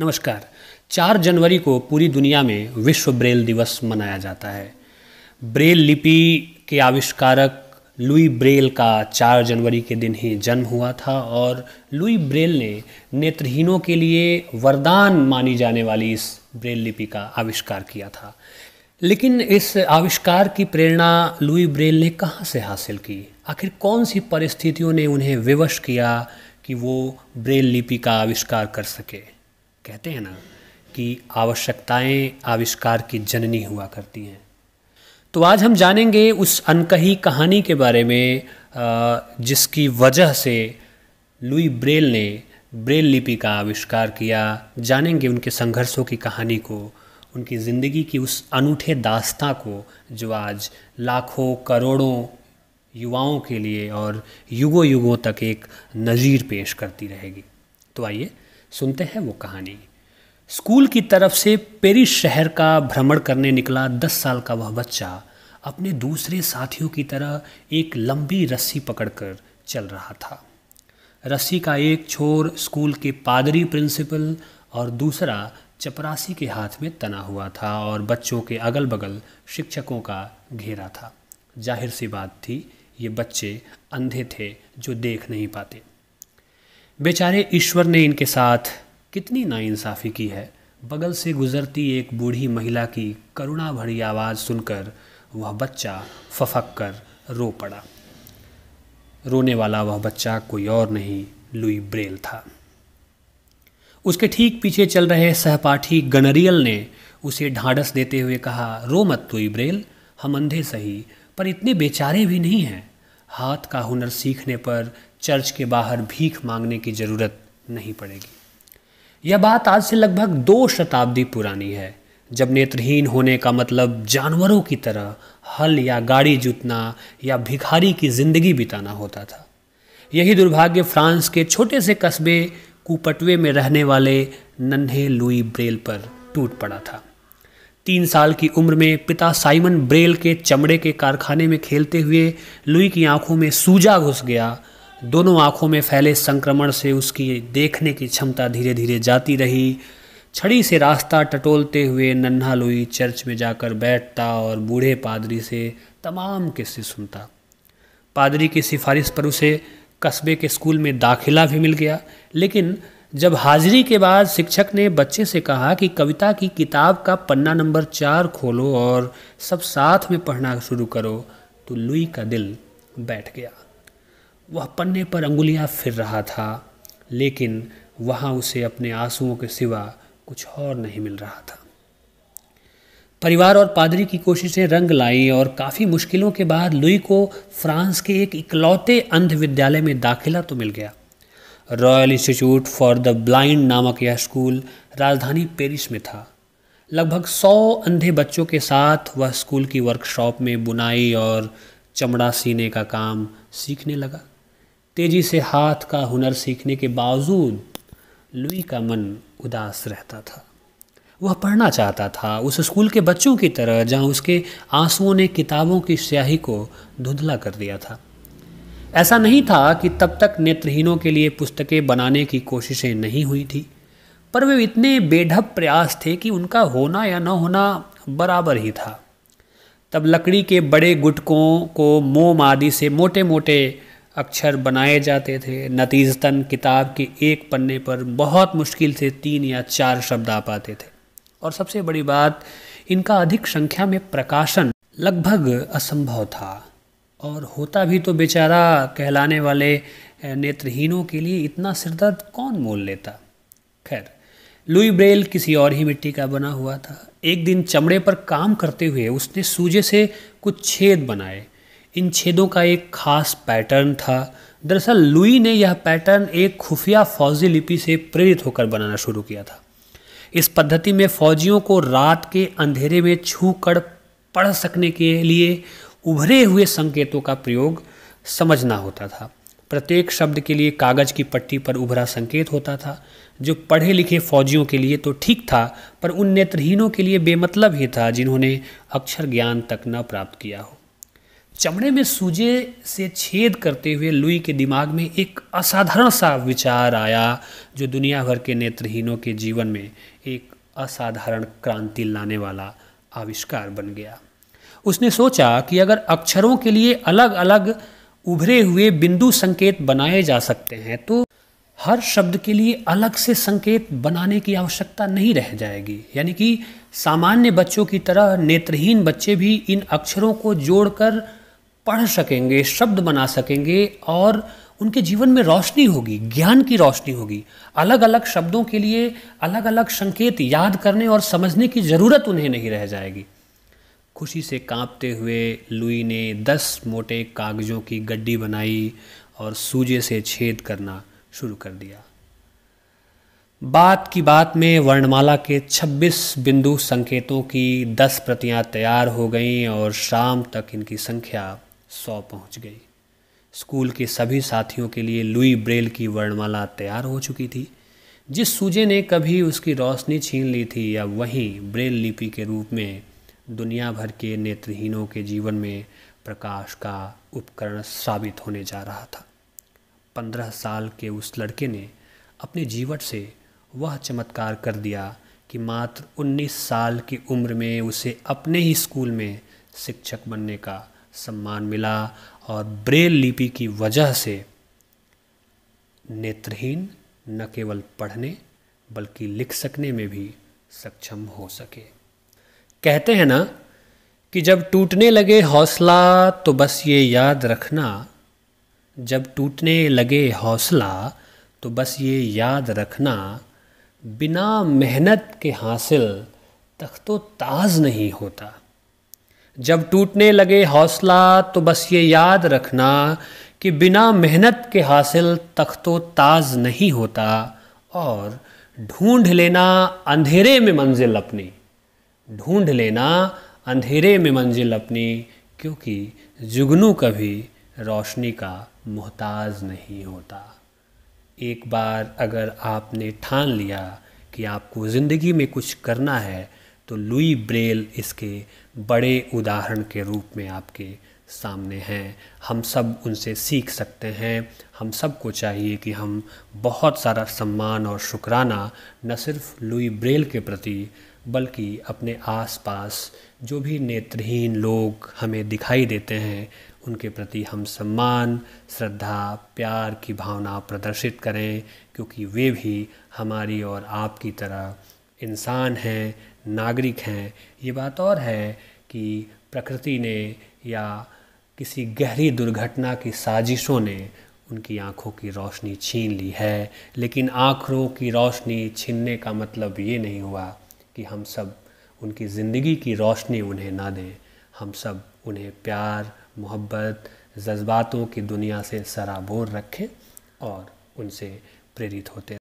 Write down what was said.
नमस्कार 4 जनवरी को पूरी दुनिया में विश्व ब्रेल दिवस मनाया जाता है ब्रेल लिपि के आविष्कारक लुई ब्रेल का 4 जनवरी के दिन ही जन्म हुआ था और लुई ब्रेल ने नेत्रहीनों के लिए वरदान मानी जाने वाली इस ब्रेल लिपि का आविष्कार किया था लेकिन इस आविष्कार की प्रेरणा लुई ब्रेल ने कहाँ से हासिल की आखिर कौन सी परिस्थितियों ने उन्हें विवश किया कि वो ब्रेल लिपि का आविष्कार कर सके कहते हैं ना कि आवश्यकताएं आविष्कार की जननी हुआ करती हैं तो आज हम जानेंगे उस अनकही कहानी के बारे में जिसकी वजह से लुई ब्रेल ने ब्रेल लिपि का आविष्कार किया जानेंगे उनके संघर्षों की कहानी को उनकी ज़िंदगी की उस अनूठे दास्ता को जो आज लाखों करोड़ों युवाओं के लिए और युगों युगों तक एक नज़ीर पेश करती रहेगी तो आइए सुनते हैं वो कहानी स्कूल की तरफ से पेरिस शहर का भ्रमण करने निकला दस साल का वह बच्चा अपने दूसरे साथियों की तरह एक लंबी रस्सी पकड़कर चल रहा था रस्सी का एक छोर स्कूल के पादरी प्रिंसिपल और दूसरा चपरासी के हाथ में तना हुआ था और बच्चों के अगल बगल शिक्षकों का घेरा था जाहिर सी बात थी ये बच्चे अंधे थे जो देख नहीं पाते बेचारे ईश्वर ने इनके साथ कितनी नाइंसाफ़ी की है बगल से गुजरती एक बूढ़ी महिला की करुणा भरी आवाज़ सुनकर वह बच्चा फफक कर रो पड़ा रोने वाला वह बच्चा कोई और नहीं लुई ब्रेल था उसके ठीक पीछे चल रहे सहपाठी गनरियल ने उसे ढांढस देते हुए कहा रो मत लुई ब्रेल हम अंधे सही पर इतने बेचारे भी नहीं हैं हाथ का हुनर सीखने पर चर्च के बाहर भीख मांगने की ज़रूरत नहीं पड़ेगी यह बात आज से लगभग दो शताब्दी पुरानी है जब नेत्रहीन होने का मतलब जानवरों की तरह हल या गाड़ी जुतना या भिखारी की जिंदगी बिताना होता था यही दुर्भाग्य फ्रांस के छोटे से कस्बे कुपटवे में रहने वाले नन्हे लुई ब्रेल पर टूट पड़ा था तीन साल की उम्र में पिता साइमन ब्रेल के चमड़े के कारखाने में खेलते हुए लुई की आंखों में सूजा घुस गया दोनों आँखों में फैले संक्रमण से उसकी देखने की क्षमता धीरे धीरे जाती रही छड़ी से रास्ता टटोलते हुए नन्हा लुई चर्च में जाकर बैठता और बूढ़े पादरी से तमाम किस्से सुनता पादरी की सिफारिश पर उसे कस्बे के स्कूल में दाखिला भी मिल गया लेकिन जब हाजिरी के बाद शिक्षक ने बच्चे से कहा कि कविता की किताब का पन्ना नंबर चार खोलो और सब साथ में पढ़ना शुरू करो तो लुई का दिल बैठ गया वह पन्ने पर अंगुलियां फिर रहा था लेकिन वहां उसे अपने आंसुओं के सिवा कुछ और नहीं मिल रहा था परिवार और पादरी की कोशिशें रंग लाईं और काफ़ी मुश्किलों के बाद लुई को फ्रांस के एक इकलौते अंध विद्यालय में दाखिला तो मिल गया Royal Institute for the Blind नामक यह स्कूल राजधानी पेरिस में था लगभग सौ अंधे बच्चों के साथ वह स्कूल की वर्कशॉप में बुनाई और चमड़ा सीने का काम सीखने लगा तेजी से हाथ का हुनर सीखने के बावजूद लुई का मन उदास रहता था वह पढ़ना चाहता था उस स्कूल के बच्चों की तरह जहां उसके आंसुओं ने किताबों की स्याही को धुंधला कर दिया था ऐसा नहीं था कि तब तक नेत्रहीनों के लिए पुस्तकें बनाने की कोशिशें नहीं हुई थी पर वे इतने बेढब प्रयास थे कि उनका होना या न होना बराबर ही था तब लकड़ी के बड़े गुटकों को मोम आदि से मोटे मोटे अक्षर बनाए जाते थे नतीजतन किताब के एक पन्ने पर बहुत मुश्किल से तीन या चार शब्द आ पाते थे और सबसे बड़ी बात इनका अधिक संख्या में प्रकाशन लगभग असंभव था और होता भी तो बेचारा कहलाने वाले नेत्रहीनों के लिए इतना सिरदर्द कौन मोल लेता खैर लुई ब्रेल किसी और ही मिट्टी का बना हुआ था एक दिन चमड़े पर काम करते हुए उसने सूजे से कुछ छेद बनाए इन छेदों का एक खास पैटर्न था दरअसल लुई ने यह पैटर्न एक खुफिया फौजी लिपि से प्रेरित होकर बनाना शुरू किया था इस पद्धति में फौजियों को रात के अंधेरे में छू कर पढ़ सकने के लिए उभरे हुए संकेतों का प्रयोग समझना होता था प्रत्येक शब्द के लिए कागज़ की पट्टी पर उभरा संकेत होता था जो पढ़े लिखे फौजियों के लिए तो ठीक था पर उन नेत्रहीनों के लिए बेमतलब ही था जिन्होंने अक्षर ज्ञान तक न प्राप्त किया हो चमड़े में सूजे से छेद करते हुए लुई के दिमाग में एक असाधारण सा विचार आया जो दुनिया भर के नेत्रहीनों के जीवन में एक असाधारण क्रांति लाने वाला आविष्कार बन गया उसने सोचा कि अगर अक्षरों के लिए अलग अलग उभरे हुए बिंदु संकेत बनाए जा सकते हैं तो हर शब्द के लिए अलग से संकेत बनाने की आवश्यकता नहीं रह जाएगी यानी कि सामान्य बच्चों की तरह नेत्रहीन बच्चे भी इन अक्षरों को जोड़कर पढ़ सकेंगे शब्द बना सकेंगे और उनके जीवन में रोशनी होगी ज्ञान की रोशनी होगी अलग अलग शब्दों के लिए अलग अलग संकेत याद करने और समझने की ज़रूरत उन्हें नहीं रह जाएगी खुशी से कांपते हुए लुई ने दस मोटे कागजों की गड्डी बनाई और सूजे से छेद करना शुरू कर दिया बात की बात में वर्णमाला के 26 बिंदु संकेतों की 10 प्रतियां तैयार हो गईं और शाम तक इनकी संख्या सौ पहुंच गई स्कूल के सभी साथियों के लिए लुई ब्रेल की वर्णमाला तैयार हो चुकी थी जिस सूजे ने कभी उसकी रोशनी छीन ली थी या वही ब्रेल लिपि के रूप में दुनिया भर के नेत्रहीनों के जीवन में प्रकाश का उपकरण साबित होने जा रहा था पंद्रह साल के उस लड़के ने अपने जीवन से वह चमत्कार कर दिया कि मात्र उन्नीस साल की उम्र में उसे अपने ही स्कूल में शिक्षक बनने का सम्मान मिला और ब्रेल लिपि की वजह से नेत्रहीन न केवल पढ़ने बल्कि लिख सकने में भी सक्षम हो सके कहते हैं ना कि जब टूटने लगे हौसला तो बस ये याद रखना जब टूटने लगे हौसला तो बस ये याद रखना बिना मेहनत के हासिल तख्तो ताज नहीं होता जब टूटने लगे हौसला तो बस ये याद रखना कि बिना मेहनत के हासिल तख्तो तो ताज नहीं होता और ढूंढ लेना अंधेरे में मंजिल अपनी ढूंढ लेना अंधेरे में मंजिल अपनी क्योंकि जुगनू कभी रोशनी का मोहताज नहीं होता एक बार अगर आपने ठान लिया कि आपको ज़िंदगी में कुछ करना है तो लुई ब्रेल इसके बड़े उदाहरण के रूप में आपके सामने हैं हम सब उनसे सीख सकते हैं हम सबको चाहिए कि हम बहुत सारा सम्मान और शुक्राना न सिर्फ लुई ब्रेल के प्रति बल्कि अपने आसपास जो भी नेत्रहीन लोग हमें दिखाई देते हैं उनके प्रति हम सम्मान श्रद्धा प्यार की भावना प्रदर्शित करें क्योंकि वे भी हमारी और आपकी तरह इंसान हैं नागरिक हैं ये बात और है कि प्रकृति ने या किसी गहरी दुर्घटना की साजिशों ने उनकी आंखों की रोशनी छीन ली है लेकिन आँखों की रोशनी छीनने का मतलब ये नहीं हुआ कि हम सब उनकी ज़िंदगी की रोशनी उन्हें ना दें हम सब उन्हें प्यार मोहब्बत जज्बातों की दुनिया से सराबोर रखें और उनसे प्रेरित होते